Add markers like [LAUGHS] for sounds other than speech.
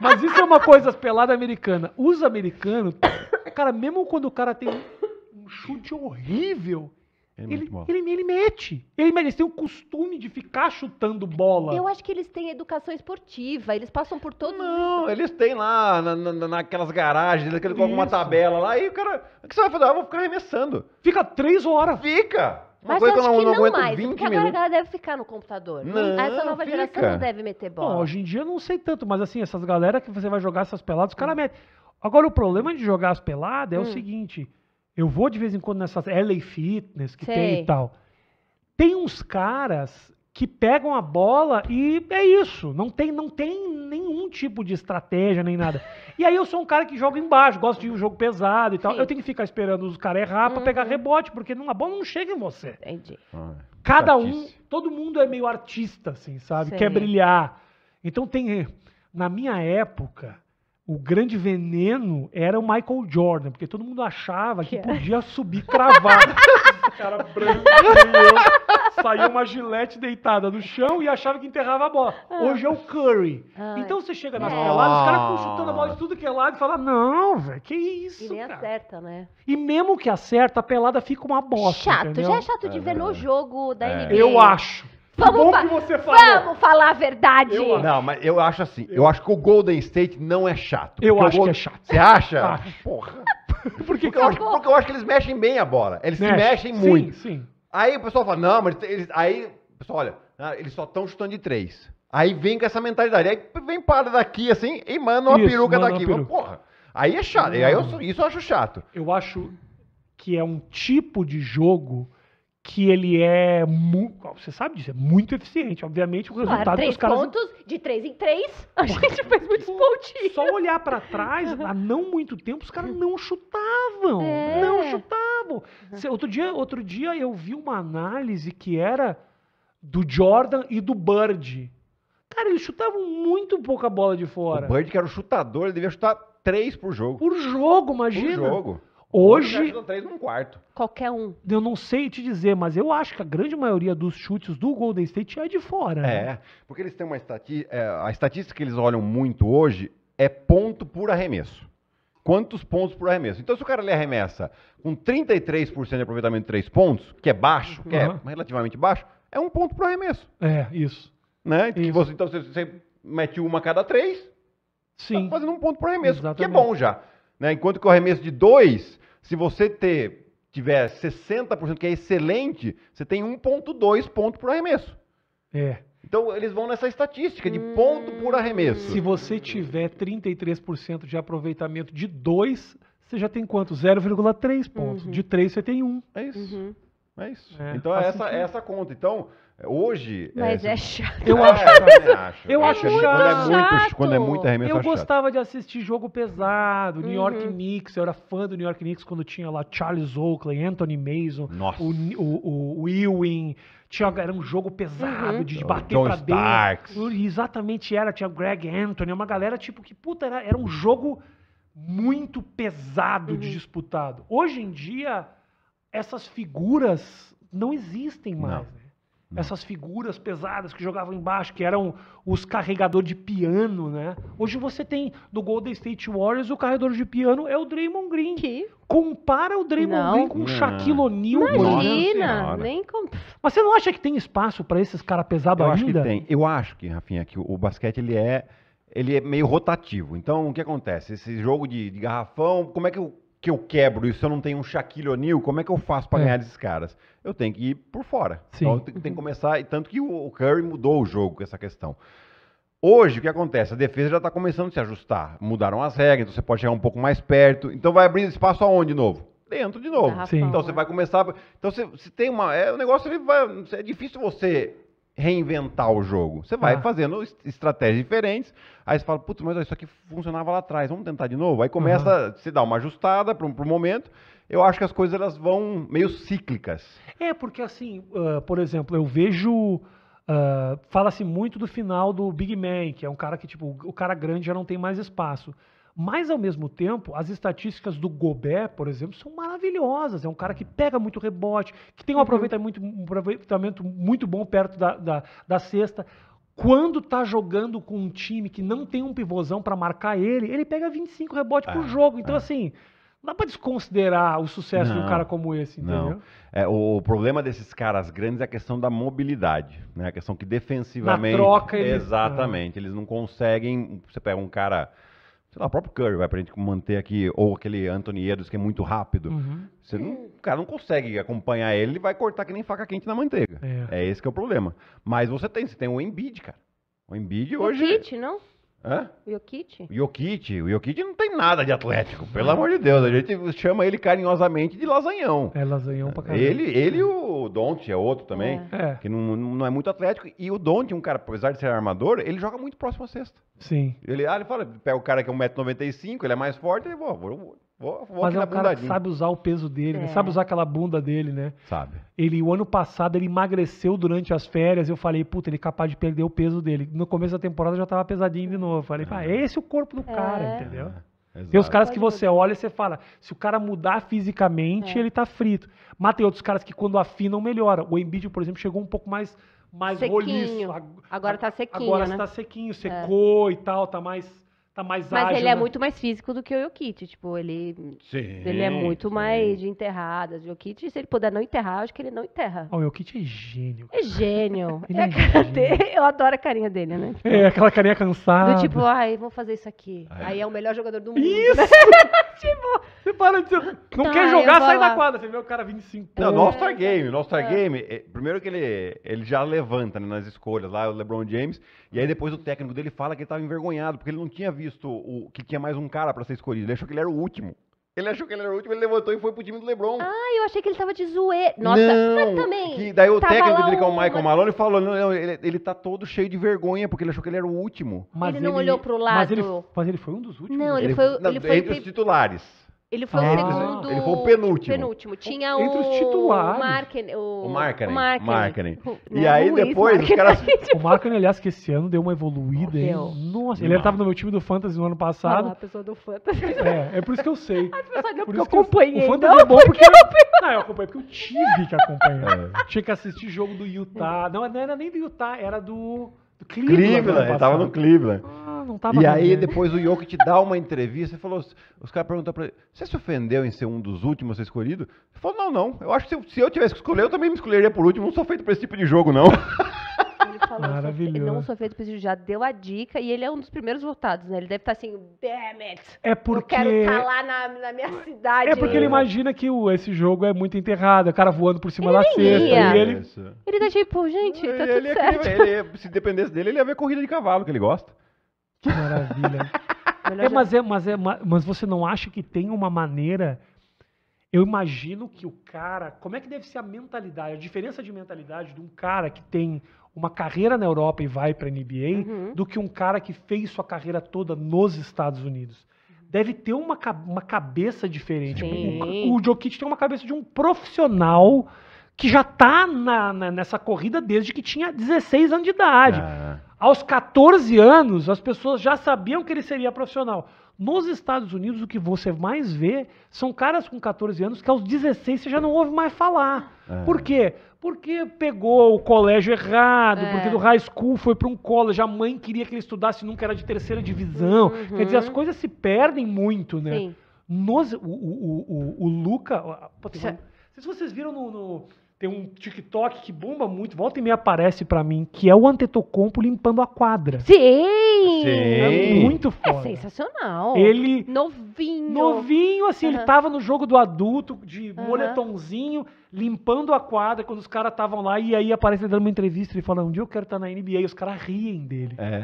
Mas isso é uma coisa pelada americana. Os americanos, cara, mesmo quando o cara tem um chute horrível, ele, ele, ele, ele, mete. Ele, eles têm o costume de ficar chutando bola. Eu acho que eles têm educação esportiva. Eles passam por todo Não, os... eles têm lá na, na, naquelas garagens, naquele, com alguma tabela lá. E o cara. O que você vai fazer? Ah, eu vou ficar arremessando. Fica três horas. Fica! Uma mas coisa eu acho que eu não, aguento mais, 20 porque agora a ela deve ficar no computador. Não, Essa nova fica. geração não deve meter bola. hoje em dia eu não sei tanto, mas assim, essas galera que você vai jogar essas peladas, os caras metem. Agora, o problema de jogar as peladas é hum. o seguinte, eu vou de vez em quando nessas LA Fitness que sei. tem e tal. Tem uns caras que pegam a bola e é isso. Não tem, não tem nenhum tipo de estratégia nem nada. [LAUGHS] E aí eu sou um cara que joga embaixo, gosto de um jogo pesado e tal. Sim. Eu tenho que ficar esperando os caras errar uhum. pegar rebote, porque a bola não chega em você. Entendi. Ah, é. Cada um, todo mundo é meio artista, assim, sabe? Sim. Quer brilhar. Então tem. Na minha época, o grande veneno era o Michael Jordan, porque todo mundo achava que, que podia subir cravado. [LAUGHS] Esse cara branco, saía uma gilete deitada no chão e achava que enterrava a bola. Ah. Hoje é o Curry. Ah. Então você chega nas é. peladas, os caras consultando chutando a bola de tudo que é lado e fala, não, velho, que isso, E nem cara. acerta, né? E mesmo que acerta, a pelada fica uma bosta, Chato, entendeu? já é chato de é, ver no jogo da é. NBA. Eu acho. Vamos, fa vamos falar a verdade. Eu, não, mas eu acho assim. Eu, acho que o Golden State não é chato. Eu acho Golden... que é chato. Você acha? Acho. Porra. [LAUGHS] porque, eu acho, porque, eu acho, que eles mexem bem a bola. Eles Mexe. se mexem sim, muito. Sim, sim. Aí o pessoal fala, não, mas eles, aí, pessoal, olha, né, eles só estão chutando de três. Aí vem com essa mentalidade. Aí vem para daqui assim e manda uma isso, peruca manda daqui. Uma peruca. Porra, aí é chato. Não. Aí eu, isso eu acho chato. Eu acho que é um tipo de jogo que ele é muito. Você sabe disso, é muito eficiente. Obviamente, o resultado claro, é três dos caras. pontos de três em três, [LAUGHS] a gente fez muitos pontinhos. Só olhar para trás, há não muito tempo, os caras não chutavam. É. Não chutavam. Outro, dia, outro dia eu vi uma análise que era do Jordan e do Bird. Cara, eles chutavam muito pouca bola de fora. O Bird, que era o chutador, ele devia chutar três por jogo. Por jogo, imagina. Por jogo. Hoje. Três num quarto. Qualquer um. Eu não sei te dizer, mas eu acho que a grande maioria dos chutes do Golden State é de fora. Né? É, né? porque eles têm uma estatística. É, a estatística que eles olham muito hoje é ponto por arremesso. Quantos pontos por arremesso? Então, se o cara lhe arremessa com 33% de aproveitamento de três pontos, que é baixo, que uhum. é relativamente baixo, é um ponto por arremesso. É, isso. Né? Isso. Você, então, você, você mete uma a cada três, Sim. Tá fazendo um ponto por arremesso, Exatamente. que é bom já. Né? Enquanto que o arremesso de dois se você ter, tiver 60%, que é excelente, você tem 1,2 ponto por arremesso. É. Então eles vão nessa estatística de ponto por arremesso. Se você tiver 33% de aproveitamento de 2, você já tem quanto? 0,3 pontos. Uhum. De 3 você tem 1. É isso. Uhum. É isso. É, então é essa, essa conta. Então, hoje. É, Mas é, é chato. Eu acho. Eu acho, é eu acho chato. Quando é, muito, quando é muito arremesso, Eu gostava chato. de assistir jogo pesado, New York uhum. Knicks. Eu era fã do New York Knicks quando tinha lá Charles Oakley, Anthony Mason, Nossa. o, o, o Ewing. Tinha, era um jogo pesado uhum. de, bater John pra Starks. dentro. Exatamente era. Tinha Greg Anthony, uma galera tipo que, puta, era, era um jogo muito pesado uhum. de disputado. Hoje em dia essas figuras não existem mais. Não. Né? Não. Essas figuras pesadas que jogavam embaixo, que eram os carregadores de piano, né? Hoje você tem no Golden State Warriors o carregador de piano é o Draymond Green. Que? Compara o Draymond não. Green com o Shaquille O'Neal. Imagina, nem Mas você não acha que tem espaço para esses caras pesados ainda? Eu acho que tem. Eu acho que, Rafinha, que o basquete ele é ele é meio rotativo. Então, o que acontece? Esse jogo de, de garrafão, como é que o que eu quebro isso eu não tenho um Shaquille O'Neal, como é que eu faço para é. ganhar desses caras? Eu tenho que ir por fora. Sim. Então tem, que começar, e tanto que o Curry mudou o jogo com essa questão. Hoje, o que acontece? A defesa já está começando a se ajustar. Mudaram as regras, então você pode chegar um pouco mais perto. Então vai abrir espaço aonde de novo? Dentro de novo. Sim. Então você né? vai começar. Então você, você tem uma. É, o negócio ele vai, é difícil você reinventar o jogo. Você vai ah. fazendo estratégias diferentes. Aí você fala, putz, mas isso aqui funcionava lá atrás, vamos tentar de novo. Aí começa uhum. a se dar uma ajustada para o momento. Eu acho que as coisas elas vão meio cíclicas. É, porque assim, uh, por exemplo, eu vejo. Uh, Fala-se muito do final do Big Man, que é um cara que, tipo, o cara grande já não tem mais espaço. Mas, ao mesmo tempo, as estatísticas do Gobert, por exemplo, são maravilhosas. É um cara que pega muito rebote, que tem um uhum. aproveitamento, um aproveitamento muito bom perto da, da, da cesta. Quando tá jogando com um time que não tem um pivôzão para marcar ele, ele pega 25 rebotes é, por jogo. Então, é. assim, não dá para desconsiderar o sucesso não, de um cara como esse, entendeu? Não. É, o problema desses caras grandes é a questão da mobilidade, né? A questão que defensivamente. Na troca, eles... Exatamente. Eles não conseguem. Você pega um cara sei lá, o próprio Curry vai pra gente manter aqui, ou aquele Anthony Edwards que é muito rápido. Uhum. Você não, o cara não consegue acompanhar ele, ele vai cortar que nem faca quente na manteiga. É. é, esse que é o problema. Mas você tem, você tem o Embiid, cara. O Embiid hoje... O Embiid, não? Hã? O Jokic? O Jokic, o Jokic não tem nada de atlético, pelo amor de Deus. A gente chama ele carinhosamente de lasanhão. É, lasanhão pra caramba. Ele, ele e o Don't é outro também, é. é. que não, não é muito atlético. E o Don't, um cara, apesar de ser armador, ele joga muito próximo à cesta. Sim. Ele, ah, ele fala, pega o cara que é 1,95m, ele é mais forte, ele, vou, vou Vou, vou Mas é um cara que sabe usar o peso dele, né? é. né? sabe usar aquela bunda dele, né? Sabe. Ele, o ano passado, ele emagreceu durante as férias. Eu falei, puta, ele é capaz de perder o peso dele. No começo da temporada já tava pesadinho de novo. Falei, ah, é. pá, esse é o corpo do é. cara, entendeu? É, exato. Tem os caras que você olha e você fala, se o cara mudar fisicamente, é. ele tá frito. Mas tem outros caras que quando afinam, melhora. O Embiid, por exemplo, chegou um pouco mais mais roliço. Agora tá sequinho, Agora né? tá sequinho, secou e tal, tá mais tá mais Mas ágil. Mas ele é né? muito mais físico do que o Jokic, tipo, ele sim, ele é muito sim. mais de enterradas. O Jokic, se ele puder não enterrar, acho que ele não enterra. Oh, o Jokic é gênio. É gênio. [LAUGHS] Ele é é [LAUGHS] eu adoro a carinha dele, né? Tipo, é, aquela carinha cansada. Do tipo, ai, vamos fazer isso aqui. É. Aí é o melhor jogador do mundo. Isso! [LAUGHS] tipo, você para de Não tá, quer jogar, sai lá. da quadra. Você vê o cara 25 anos. Não, no all é. Game, nosso é. Game, primeiro que ele, ele já levanta né, nas escolhas lá, o LeBron James, e aí depois o técnico dele fala que ele tava envergonhado, porque ele não tinha visto o, que tinha mais um cara para ser escolhido. Ele achou que ele era o último. Ele achou que ele era o último, ele levantou e foi pro time do LeBron. Ah, eu achei que ele tava de zoeira. Nossa, não, mas também. Que daí o técnico dele, que é o Michael mas... Malone, falou: não, não ele, ele, tá todo cheio de vergonha, porque ele achou que ele era o último. Mas ele, ele não olhou pro lado. Mas ele, mas ele foi um dos últimos. Não, ele, ele foi, ele foi, foi entre os titulares. Ele foi ah, o segundo. Ele foi o penúltimo. penúltimo. Tinha o. Entre os titulares. O Marken. O, o Marken. [LAUGHS] E aí é Luiz depois Marketing. os [LAUGHS] tipo, O Marken, aliás, que esse ano deu uma evoluída, hein? ele estava no meu time do Fantasy no ano passado. a pessoa do Fantasy. É, é por isso que eu sei. As [LAUGHS] pessoas não, é por porque eu acompanhei. Eu, o Fantasy não, é bom porque. Eu... Não, eu acompanhei porque eu tive que acompanhar. É. Tinha que assistir jogo do Utah. Não, não era nem do Utah, era do. Cleveland. Cleveland ele é, tava no Cleveland. Ah, não tava e aí depois o Yoke te dá uma entrevista e falou, os caras perguntaram pra ele, você se ofendeu em ser um dos últimos a ser escolhido? Ele falou, não, não, eu acho que se, se eu tivesse que escolher, eu também me escolheria por último, não sou feito pra esse tipo de jogo, não. [LAUGHS] falou. Assim, Maravilhoso. Não sou feito prestígio, já deu a dica e ele é um dos primeiros votados, né? Ele deve estar tá assim, damn it. É porque. Eu quero estar tá lá na, na minha [LAUGHS] cidade. É porque ele imagina que o, esse jogo é muito enterrado, é o cara voando por cima ele da cesta. E ele. Ele tá tipo, gente, tá ele, tudo ele, é certo. Ele, é, se dependesse dele, ele ia ver corrida de cavalo que ele gosta. Que maravilha. [LAUGHS] é, mas, é, mas, é, mas você não acha que tem uma maneira. Eu imagino que o cara. Como é que deve ser a mentalidade, a diferença de mentalidade de um cara que tem uma carreira na Europa e vai para a NBA uhum. do que um cara que fez sua carreira toda nos Estados Unidos. Uhum. Deve ter uma, uma cabeça diferente. Sim. O, o Jokic tem uma cabeça de um profissional que já está nessa corrida desde que tinha 16 anos de idade. Ah. Aos 14 anos, as pessoas já sabiam que ele seria profissional. Nos Estados Unidos, o que você mais vê são caras com 14 anos que aos 16 você já não ouve mais falar. É. Por quê? Porque pegou o colégio errado, é. porque do high school foi para um college, a mãe queria que ele estudasse nunca era de terceira divisão. Uhum. Quer dizer, as coisas se perdem muito, né? Sim. Nos, o, o, o, o Luca. Pô, tem, é não sei se vocês viram no, no tem um TikTok que bomba muito, volta e meia aparece para mim, que é o Antetokounmpo limpando a quadra. Sim! Sim! É muito foda. É sensacional. Ele. Novinho. Novinho, assim, uhum. ele tava no jogo do adulto, de uhum. moletomzinho, limpando a quadra quando os caras estavam lá. E aí aparece ele dando uma entrevista e fala: Um dia eu quero estar tá na NBA. E os caras riem dele. É.